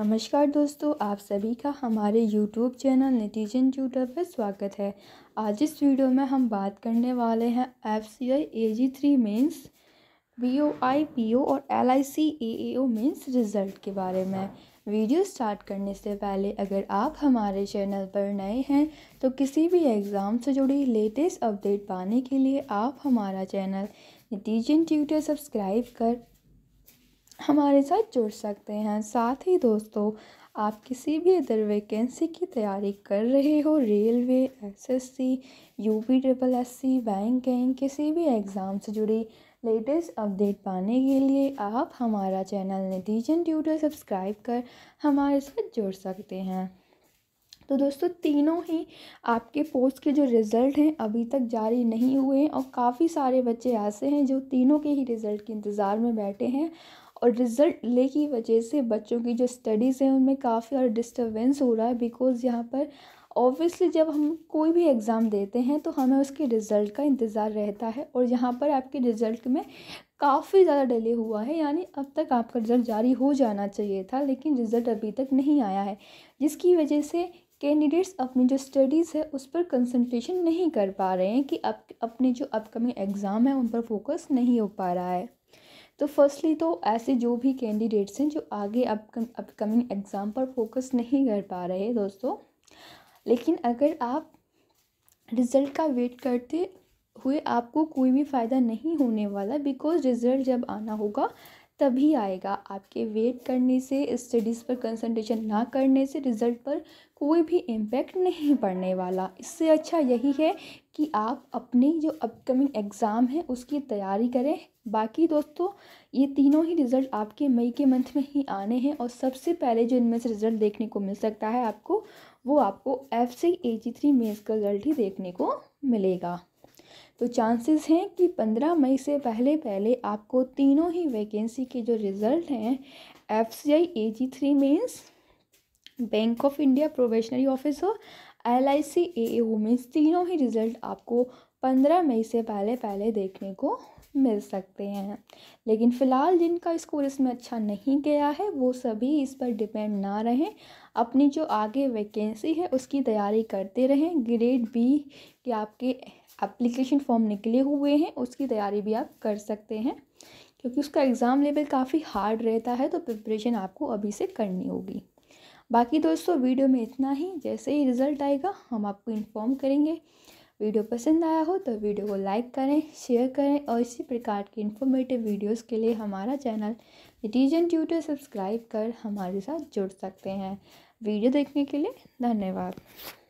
नमस्कार दोस्तों आप सभी का हमारे YouTube चैनल नितिजन ट्यूटर पर स्वागत है आज इस वीडियो में हम बात करने वाले हैं F C I A G three mains V O I P O और L I C A mains O result के बारे में वीडियो स्टार्ट करने से पहले अगर आप हमारे चैनल पर नए हैं तो किसी भी एग्ज़ाम से जुड़ी लेटेस्ट अपडेट पाने के लिए आप हमारा चैनल नतीजन ट्यूटर सब्सक्राइब कर हमारे साथ जुड़ सकते हैं साथ ही दोस्तों आप किसी भी अदर वैकेंसी की तैयारी कर रहे हो railway SSC UP triple bank banking किसी भी एग्ज़ाम से जुड़ी लेटेस्ट अपडेट पाने के लिए आप हमारा चैनल नतीजन ट्यूटर सब्सक्राइब कर हमारे साथ जुड़ सकते हैं तो दोस्तों तीनों ही आपके पोस्ट के जो रिज़ल्ट हैं अभी तक जारी नहीं हुए हैं और काफ़ी सारे बच्चे ऐसे हैं जो तीनों के ही रिज़ल्ट के इंतज़ार में बैठे हैं और रिज़ल्ट ले की वजह से बच्चों की जो स्टडीज़ हैं उनमें काफ़ी और डिस्टर्बेंस हो रहा है बिकॉज़ यहाँ पर ऑब्वियसली जब हम कोई भी एग्ज़ाम देते हैं तो हमें उसके रिज़ल्ट का इंतज़ार रहता है और यहाँ पर आपके रिज़ल्ट में काफ़ी ज़्यादा डिले हुआ है यानी अब तक आपका रिज़ल्ट जारी हो जाना चाहिए था लेकिन रिज़ल्ट अभी तक नहीं आया है जिसकी वजह से कैंडिडेट्स अपनी जो स्टडीज़ है उस पर कंसंट्रेशन नहीं कर पा रहे हैं कि अप, अपने जो अपकमिंग एग्ज़ाम है उन पर फोकस नहीं हो पा रहा है तो फर्स्टली तो ऐसे जो भी कैंडिडेट्स हैं जो आगे अपकमिंग एग्ज़ाम पर फोकस नहीं कर पा रहे दोस्तों लेकिन अगर आप रिज़ल्ट का वेट करते हुए आपको कोई भी फ़ायदा नहीं होने वाला बिकॉज़ रिज़ल्ट जब आना होगा तभी आएगा आपके वेट करने से स्टडीज़ पर कंसंट्रेशन ना करने से रिज़ल्ट पर कोई भी इम्पेक्ट नहीं पड़ने वाला इससे अच्छा यही है कि आप अपनी जो अपकमिंग एग्ज़ाम है उसकी तैयारी करें बाकी दोस्तों ये तीनों ही रिज़ल्ट आपके मई के मंथ में ही आने हैं और सबसे पहले जो इनमें से रिज़ल्ट देखने को मिल सकता है आपको वो आपको F C A G three mains का रिज़ल्ट ही देखने को मिलेगा तो चांसेस हैं कि पंद्रह मई से पहले पहले आपको तीनों ही वैकेंसी के जो रिज़ल्ट हैं F C I A G three mains Bank of India probationary officer L I C A A mains तीनों ही रिज़ल्ट आपको पंद्रह मई से पहले पहले देखने को मिल सकते हैं लेकिन फ़िलहाल जिनका स्कोर इसमें अच्छा नहीं गया है वो सभी इस पर डिपेंड ना रहें अपनी जो आगे वैकेंसी है उसकी तैयारी करते रहें ग्रेड बी के आपके एप्लीकेशन फॉर्म निकले हुए हैं उसकी तैयारी भी आप कर सकते हैं क्योंकि उसका एग्ज़ाम लेवल काफ़ी हार्ड रहता है तो प्रिपरेशन आपको अभी से करनी होगी बाकी दोस्तों वीडियो में इतना ही जैसे ही रिज़ल्ट आएगा हम आपको इन्फॉर्म करेंगे वीडियो पसंद आया हो तो वीडियो को लाइक करें शेयर करें और इसी प्रकार के इन्फॉर्मेटिव वीडियोस के लिए हमारा चैनल डिटीजन ट्यूटर सब्सक्राइब कर हमारे साथ जुड़ सकते हैं वीडियो देखने के लिए धन्यवाद